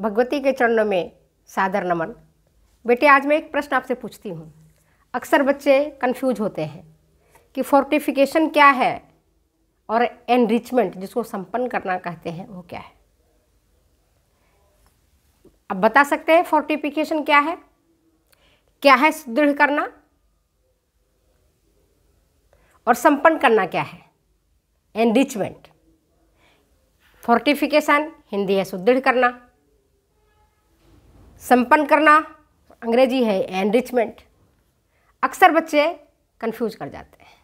भगवती के चरणों में सादर नमन बेटे आज मैं एक प्रश्न आपसे पूछती हूँ अक्सर बच्चे कंफ्यूज होते हैं कि फोर्टिफिकेशन क्या है और एनरिचमेंट जिसको संपन्न करना कहते हैं वो क्या है अब बता सकते हैं फोर्टिफिकेशन क्या है क्या है सुदृढ़ करना और संपन्न करना क्या है एनरिचमेंट फोर्टिफिकेशन हिंदी है सुदृढ़ करना संपन्न करना अंग्रेजी है एनरिचमेंट अक्सर बच्चे कंफ्यूज कर जाते हैं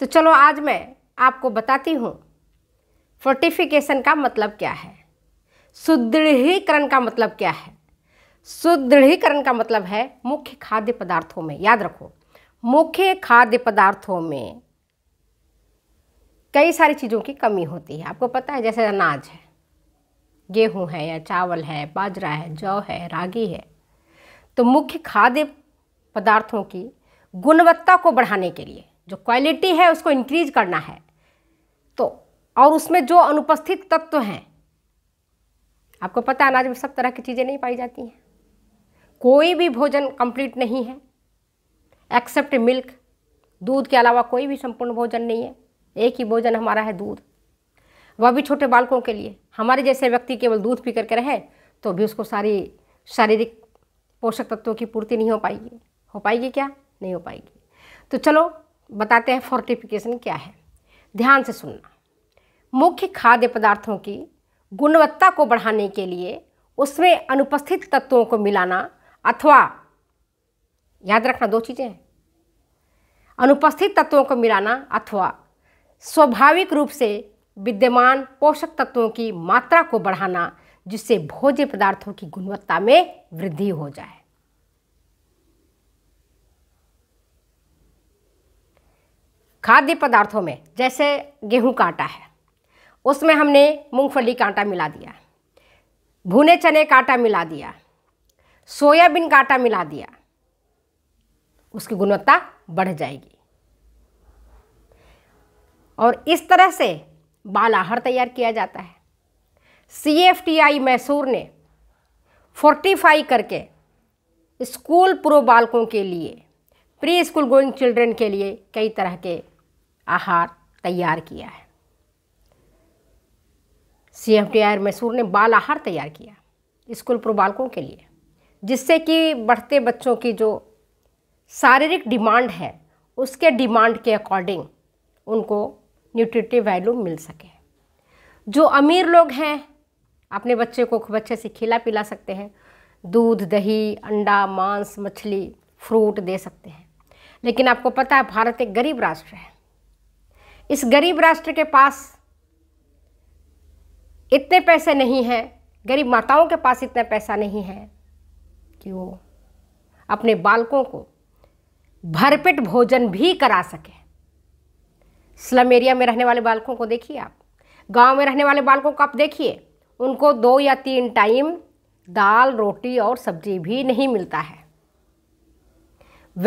तो चलो आज मैं आपको बताती हूँ फोर्टिफिकेशन का मतलब क्या है सुदृढ़ीकरण का मतलब क्या है सुदृढ़ीकरण का मतलब है मुख्य खाद्य पदार्थों में याद रखो मुख्य खाद्य पदार्थों में कई सारी चीज़ों की कमी होती है आपको पता है जैसे अनाज है गेहूं है या चावल है बाजरा है जौ है रागी है तो मुख्य खाद्य पदार्थों की गुणवत्ता को बढ़ाने के लिए जो क्वालिटी है उसको इंक्रीज करना है तो और उसमें जो अनुपस्थित तत्व हैं आपको पता है अनाज में सब तरह की चीज़ें नहीं पाई जाती हैं कोई भी भोजन कंप्लीट नहीं है एक्सेप्ट मिल्क दूध के अलावा कोई भी संपूर्ण भोजन नहीं है एक ही भोजन हमारा है दूध वह भी छोटे बालकों के लिए हमारे जैसे व्यक्ति केवल दूध पी करके रहे तो भी उसको सारी शारीरिक पोषक तत्वों की पूर्ति नहीं हो पाएगी हो पाएगी क्या नहीं हो पाएगी तो चलो बताते हैं फोर्टिफिकेशन क्या है ध्यान से सुनना मुख्य खाद्य पदार्थों की गुणवत्ता को बढ़ाने के लिए उसमें अनुपस्थित तत्वों को मिलाना अथवा याद रखना दो चीज़ें हैं अनुपस्थित तत्वों को मिलाना अथवा स्वाभाविक रूप से विद्यमान पोषक तत्वों की मात्रा को बढ़ाना जिससे भोज्य पदार्थों की गुणवत्ता में वृद्धि हो जाए खाद्य पदार्थों में जैसे गेहूं का आटा है उसमें हमने मूंगफली का आटा मिला दिया भुने चने का आटा मिला दिया सोयाबीन का आटा मिला दिया उसकी गुणवत्ता बढ़ जाएगी और इस तरह से आहार तैयार किया जाता है C F T I Mysore ने फोर्टिफाई करके स्कूल प्रो बालकों के लिए प्री स्कूल गोइंग चिल्ड्रन के लिए कई तरह के आहार तैयार किया है C F T I Mysore ने बाल आहार तैयार किया स्कूल प्रो बालकों के लिए जिससे कि बढ़ते बच्चों की जो शारीरिक डिमांड है उसके डिमांड के अकॉर्डिंग उनको न्यूट्रिटिव वैल्यू मिल सके जो अमीर लोग हैं अपने बच्चे को खूब अच्छे से खिला पिला सकते हैं दूध दही अंडा मांस मछली फ्रूट दे सकते हैं लेकिन आपको पता है भारत एक गरीब राष्ट्र है इस गरीब राष्ट्र के पास इतने पैसे नहीं हैं गरीब माताओं के पास इतना पैसा नहीं है कि वो अपने बालकों को भरपेट भोजन भी करा सकें स्लम एरिया में रहने वाले बालकों को देखिए आप गांव में रहने वाले बालकों को आप देखिए उनको दो या तीन टाइम दाल रोटी और सब्जी भी नहीं मिलता है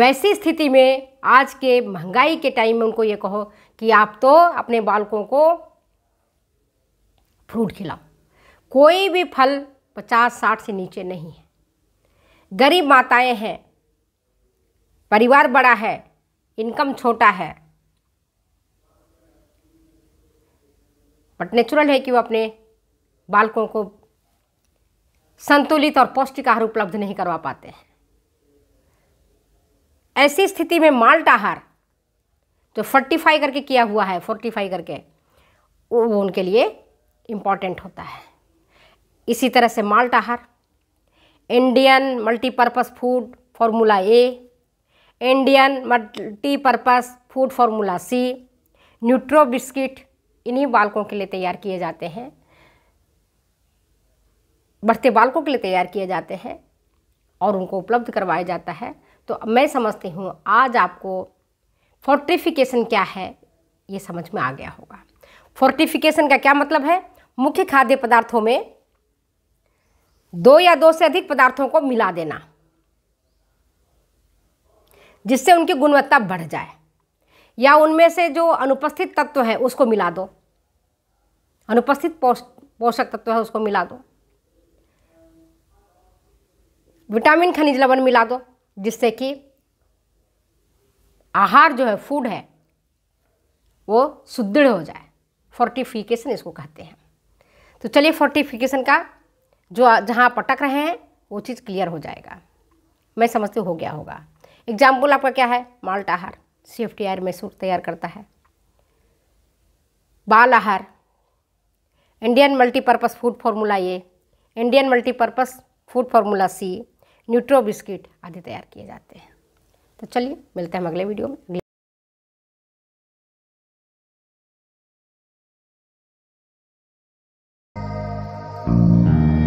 वैसी स्थिति में आज के महंगाई के टाइम में उनको ये कहो कि आप तो अपने बालकों को फ्रूट खिलाओ कोई भी फल पचास साठ से नीचे नहीं है गरीब माताएं हैं परिवार बड़ा है इनकम छोटा है बट नेचुरल है कि वो अपने बालकों को संतुलित और पौष्टिक आहार उपलब्ध नहीं करवा पाते हैं ऐसी स्थिति में माल्ट आहार जो फोर्टिफाई करके किया हुआ है फोर्टिफाई करके वो, वो उनके लिए इम्पॉर्टेंट होता है इसी तरह से माल्ट आहार Indian multipurpose food formula A Indian multipurpose food formula C nutro biscuit इन्हीं बालकों के लिए तैयार किए जाते हैं बढ़ते बालकों के लिए तैयार किए जाते हैं और उनको उपलब्ध करवाया जाता है तो मैं समझती हूँ आज आपको फोर्टिफिकेशन क्या है ये समझ में आ गया होगा फोर्टिफिकेशन का क्या मतलब है मुख्य खाद्य पदार्थों में दो या दो से अधिक पदार्थों को मिला देना जिससे उनकी गुणवत्ता बढ़ जाए या उनमें से जो अनुपस्थित तत्व है उसको मिला दो अनुपस्थित पोषक तत्व है उसको मिला दो विटामिन खनिज लवण मिला दो जिससे कि आहार जो है फूड है वो सुदृढ़ हो जाए फोर्टिफिकेशन इसको कहते हैं तो चलिए फोर्टिफिकेशन का जो जहाँ पटक रहे हैं वो चीज़ क्लियर हो जाएगा मैं समझती हो गया होगा एग्जाम्पल आपका क्या है माल्ट आहार सेफ्टी आयर सूट तैयार करता है बाल आहार Indian multipurpose food formula A Indian multipurpose food formula C nutro biscuit आदि तैयार किए जाते हैं तो चलिए मिलते हैं अगले वीडियो में Thank you.